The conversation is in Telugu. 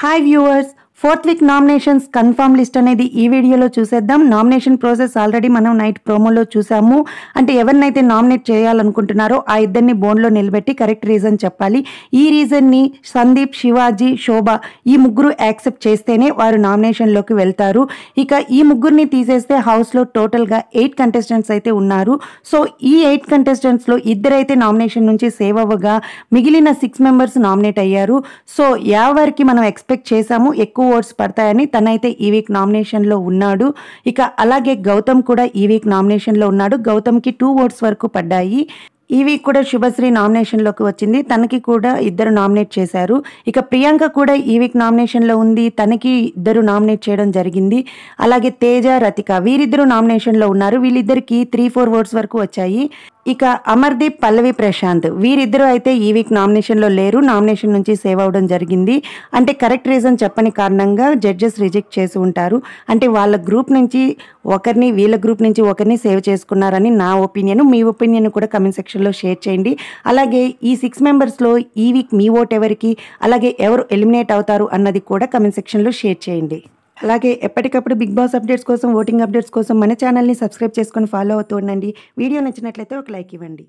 Hi viewers, fourth week nominations confirm list అనేది ఈ వీడియోలో చూసేద్దాం నామినేషన్ ప్రాసెస్ ఆల్రెడీ మనం నైట్ ప్రోమోలో చూసాము అంటే ఎవరినైతే నామినేట్ చేయాలనుకుంటున్నారో ఆ ఇద్దరిని బోన్లో నిలబెట్టి కరెక్ట్ రీజన్ చెప్పాలి ఈ రీజన్ని సందీప్ శివాజీ శోభ ఈ ముగ్గురు యాక్సెప్ట్ చేస్తేనే వారు నామినేషన్లోకి వెళ్తారు ఇక ఈ ముగ్గురిని తీసేస్తే హౌస్లో టోటల్గా ఎయిట్ కంటెస్టెంట్స్ అయితే ఉన్నారు సో ఈ ఎయిట్ కంటెస్టెంట్స్లో ఇద్దరైతే నామినేషన్ నుంచి సేవ్ అవ్వగా మిగిలిన సిక్స్ మెంబర్స్ నామినేట్ అయ్యారు సో ఎవరికి మనం ఎక్స్పెక్ట్ చేశాము ఎక్కువ ఓట్స్ పడతాయని తనైతే ఈ వీక్ నామినేషన్లో ఉన్నాడు ఇక అలాగే గౌతమ్ కూడా ఈ వీక్ నామినేషన్లో ఉన్నాడు గౌతమ్కి టూ ఓట్స్ వరకు పడ్డాయి ఈ వీక్ కూడా శుభశ్రీ నామినేషన్లోకి వచ్చింది తనకి కూడా ఇద్దరు నామినేట్ చేశారు ఇక ప్రియాంక కూడా ఈ వీక్ నామినేషన్లో ఉంది తనకి ఇద్దరు నామినేట్ చేయడం జరిగింది అలాగే తేజ రతిక వీరిద్దరూ నామినేషన్లో ఉన్నారు వీళ్ళిద్దరికి త్రీ ఫోర్ ఓట్స్ వరకు వచ్చాయి ఇక అమర్దీప్ పల్లవి ప్రశాంత్ వీరిద్దరూ అయితే ఈ వీక్ నామినేషన్లో లేరు నామినేషన్ నుంచి సేవ్ అవ్వడం జరిగింది అంటే కరెక్ట్ రీజన్ చెప్పని కారణంగా జడ్జెస్ రిజెక్ట్ చేసి ఉంటారు అంటే వాళ్ళ గ్రూప్ నుంచి ఒకరిని వీళ్ళ గ్రూప్ నుంచి ఒకరిని సేవ్ చేసుకున్నారని నా ఒపీనియన్ మీ ఒపీనియన్ కూడా కమెంట్ సెక్షన్లో షేర్ చేయండి అలాగే ఈ సిక్స్ మెంబర్స్లో ఈ వీక్ మీ ఓట్ ఎవరికి అలాగే ఎవరు ఎలిమినేట్ అవుతారు అన్నది కూడా కమెంట్ సెక్షన్లో షేర్ చేయండి అలాగే ఎప్పటికప్పుడు బిగ్ బాస్ అప్డేట్స్ కోసం ఓటింగ్ అప్డేట్స్ కోసం మన ఛానల్ని సబ్స్క్రైబ్ చేసుకొని ఫాలో అవుతూ ఉండండి వీడియో నచ్చినట్లయితే ఒక లైక్ ఇవ్వండి